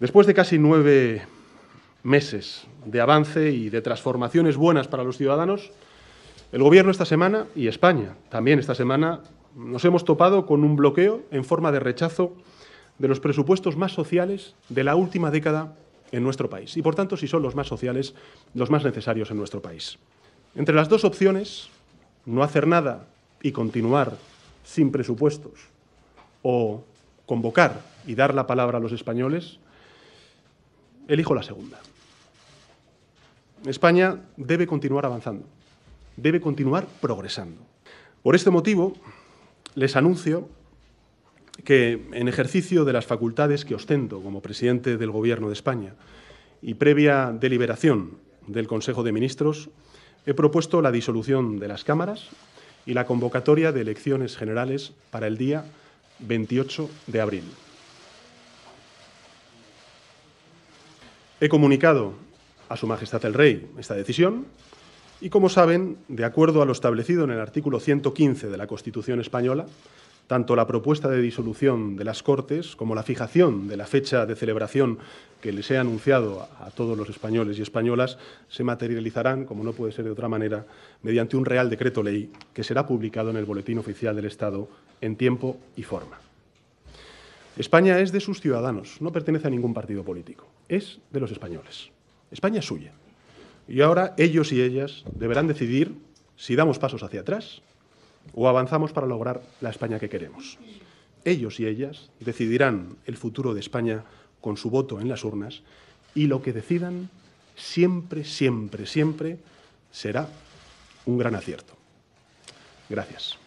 Después de casi nueve meses de avance y de transformaciones buenas para los ciudadanos, el Gobierno esta semana y España también esta semana nos hemos topado con un bloqueo en forma de rechazo de los presupuestos más sociales de la última década en nuestro país y, por tanto, si son los más sociales, los más necesarios en nuestro país. Entre las dos opciones, no hacer nada y continuar sin presupuestos o convocar y dar la palabra a los españoles, Elijo la segunda. España debe continuar avanzando, debe continuar progresando. Por este motivo, les anuncio que en ejercicio de las facultades que ostento como presidente del Gobierno de España y previa deliberación del Consejo de Ministros, he propuesto la disolución de las cámaras y la convocatoria de elecciones generales para el día 28 de abril. He comunicado a Su Majestad el Rey esta decisión y, como saben, de acuerdo a lo establecido en el artículo 115 de la Constitución española, tanto la propuesta de disolución de las Cortes como la fijación de la fecha de celebración que les he anunciado a todos los españoles y españolas se materializarán, como no puede ser de otra manera, mediante un Real Decreto Ley que será publicado en el Boletín Oficial del Estado en tiempo y forma. España es de sus ciudadanos, no pertenece a ningún partido político, es de los españoles. España es suya. Y ahora ellos y ellas deberán decidir si damos pasos hacia atrás o avanzamos para lograr la España que queremos. Ellos y ellas decidirán el futuro de España con su voto en las urnas y lo que decidan siempre, siempre, siempre será un gran acierto. Gracias.